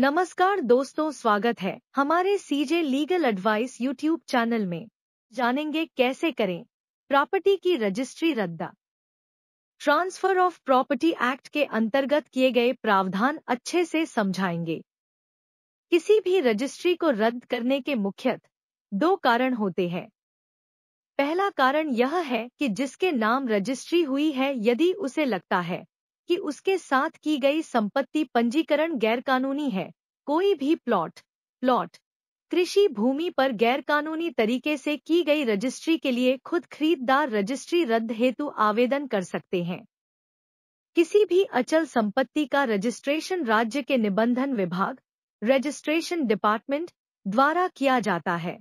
नमस्कार दोस्तों स्वागत है हमारे CJ legal advice YouTube channel में जानेंगे कैसे करें प्रॉपर्टी की रजिस्ट्री रद्दा ट्रांसफर ऑफ प्रॉपर्टी एक्ट के अंतर्गत किए गए प्रावधान अच्छे से समझाएंगे किसी भी रजिस्ट्री को रद्द करने के मुख्यत दो कारण होते हैं पहला कारण यह है कि जिसके नाम रजिस्ट्री हुई है यदि उसे लगता है कि उसके साथ की गई संपत्ति पंजीकरण गैरकानूनी है कोई भी प्लॉट प्लॉट कृषि भूमि पर गैरकानूनी तरीके से की गई रजिस्ट्री के लिए खुद खरीददार रजिस्ट्री रद्द हेतु आवेदन कर सकते हैं किसी भी अचल संपत्ति का रजिस्ट्रेशन राज्य के निबंधन विभाग रजिस्ट्रेशन डिपार्टमेंट द्वारा किया जाता है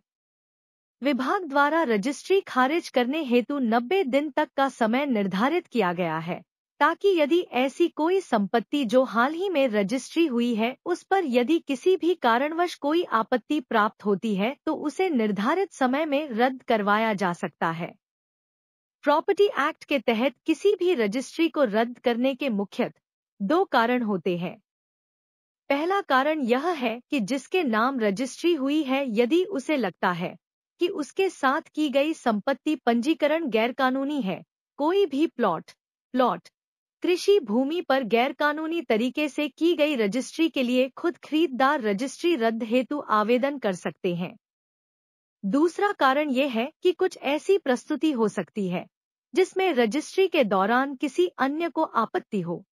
विभाग द्वारा रजिस्ट्री खारिज करने हेतु 90 दिन तक का समय निर्धारित किया गया है ताकि यदि ऐसी कोई संपत्ति जो हाल ही में रजिस्ट्री हुई है उस पर यदि किसी भी कारणवश कोई आपत्ति प्राप्त होती है तो उसे निर्धारित समय में रद्द करवाया जा सकता है प्रॉपर्टी एक्ट के तहत किसी भी रजिस्ट्री को रद्द करने के मुख्यतः दो कारण होते हैं पहला कारण यह है कि जिसके नाम रजिस्ट्री हुई है यदि उसे लगता है कि उसके साथ की गई संपत्ति पंजीकरण गैरकानूनी है कोई भी प्लॉट प्लॉट कृषि भूमि पर गैरकानूनी तरीके से की गई रजिस्ट्री के लिए खुद खरीददार रजिस्ट्री रद्द हेतु आवेदन कर सकते हैं दूसरा कारण यह है कि कुछ ऐसी प्रस्तुति हो सकती है जिसमें रजिस्ट्री के दौरान किसी अन्य को आपत्ति हो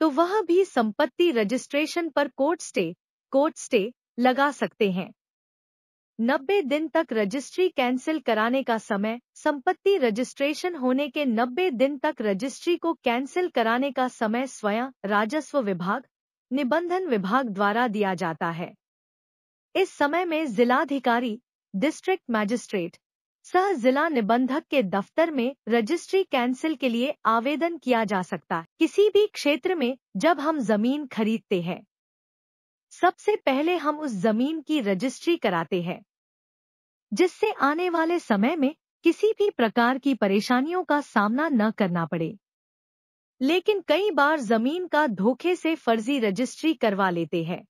तो वह भी संपत्ति रजिस्ट्रेशन पर कोर्ट स्टे कोर्ट स्टे लगा सकते हैं 90 दिन तक रजिस्ट्री कैंसिल कराने का समय संपत्ति रजिस्ट्रेशन होने के 90 दिन तक रजिस्ट्री को कैंसिल कराने का समय स्वयं राजस्व विभाग निबंधन विभाग द्वारा दिया जाता है इस समय में जिलाधिकारी डिस्ट्रिक्ट मैजिस्ट्रेट सह जिला निबंधक के दफ्तर में रजिस्ट्री कैंसिल के लिए आवेदन किया जा सकता है किसी भी क्षेत्र में जब हम जमीन खरीदते हैं सबसे पहले हम उस जमीन की रजिस्ट्री कराते हैं जिससे आने वाले समय में किसी भी प्रकार की परेशानियों का सामना न करना पड़े लेकिन कई बार जमीन का धोखे से फर्जी रजिस्ट्री करवा लेते हैं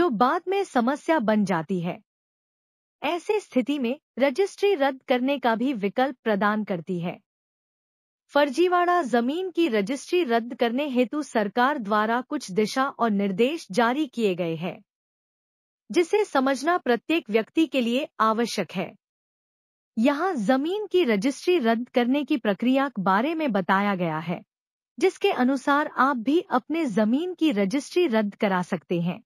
जो बाद में समस्या बन जाती है ऐसे स्थिति में रजिस्ट्री रद्द करने का भी विकल्प प्रदान करती है फर्जीवाड़ा जमीन की रजिस्ट्री रद्द करने हेतु सरकार द्वारा कुछ दिशा और निर्देश जारी किए गए हैं जिसे समझना प्रत्येक व्यक्ति के लिए आवश्यक है यहां जमीन की रजिस्ट्री रद्द करने की प्रक्रिया के बारे में बताया गया है जिसके अनुसार आप भी अपने जमीन की रजिस्ट्री रद्द करा सकते हैं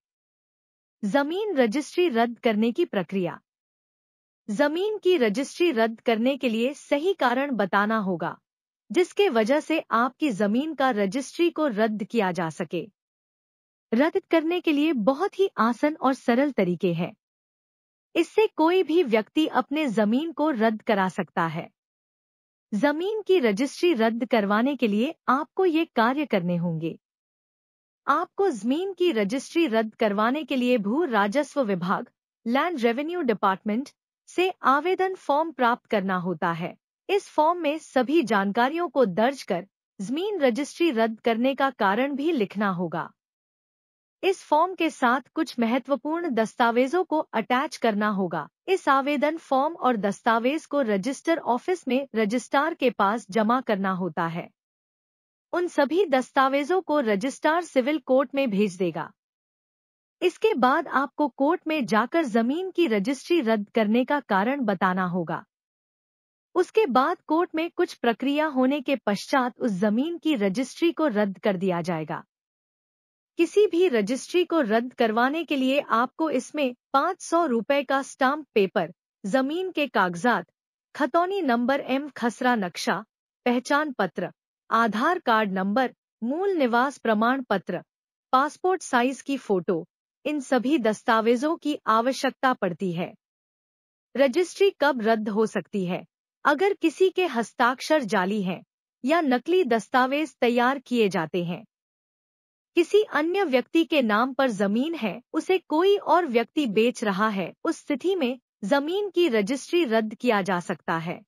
जमीन रजिस्ट्री रद्द करने की प्रक्रिया जमीन की रजिस्ट्री रद्द करने के लिए सही कारण बताना होगा जिसके वजह से आपकी जमीन का रजिस्ट्री को रद्द किया जा सके रद्द करने के लिए बहुत ही आसन और सरल तरीके हैं इससे कोई भी व्यक्ति अपने जमीन को रद्द करा सकता है जमीन की रजिस्ट्री रद्द करवाने के लिए आपको ये कार्य करने होंगे आपको जमीन की रजिस्ट्री रद्द करवाने के लिए भू राजस्व विभाग लैंड रेवेन्यू डिपार्टमेंट से आवेदन फॉर्म प्राप्त करना होता है इस फॉर्म में सभी जानकारियों को दर्ज कर जमीन रजिस्ट्री रद्द करने का कारण भी लिखना होगा इस फॉर्म के साथ कुछ महत्वपूर्ण दस्तावेजों को अटैच करना होगा इस आवेदन फॉर्म और दस्तावेज को रजिस्टर ऑफिस में रजिस्ट्रार के पास जमा करना होता है उन सभी दस्तावेजों को रजिस्ट्रार सिविल कोर्ट में भेज देगा इसके बाद आपको कोर्ट में जाकर जमीन की रजिस्ट्री रद्द करने का कारण बताना होगा उसके बाद कोर्ट में कुछ प्रक्रिया होने के पश्चात उस जमीन की रजिस्ट्री को रद्द कर दिया जाएगा किसी भी रजिस्ट्री को रद्द करवाने के लिए आपको इसमें पाँच सौ का स्टाम्प पेपर जमीन के कागजात खतौनी नंबर एम खसरा नक्शा पहचान पत्र आधार कार्ड नंबर मूल निवास प्रमाण पत्र पासपोर्ट साइज की फोटो इन सभी दस्तावेजों की आवश्यकता पड़ती है रजिस्ट्री कब रद्द हो सकती है अगर किसी के हस्ताक्षर जाली हैं या नकली दस्तावेज तैयार किए जाते हैं किसी अन्य व्यक्ति के नाम पर जमीन है उसे कोई और व्यक्ति बेच रहा है उस स्थिति में जमीन की रजिस्ट्री रद्द किया जा सकता है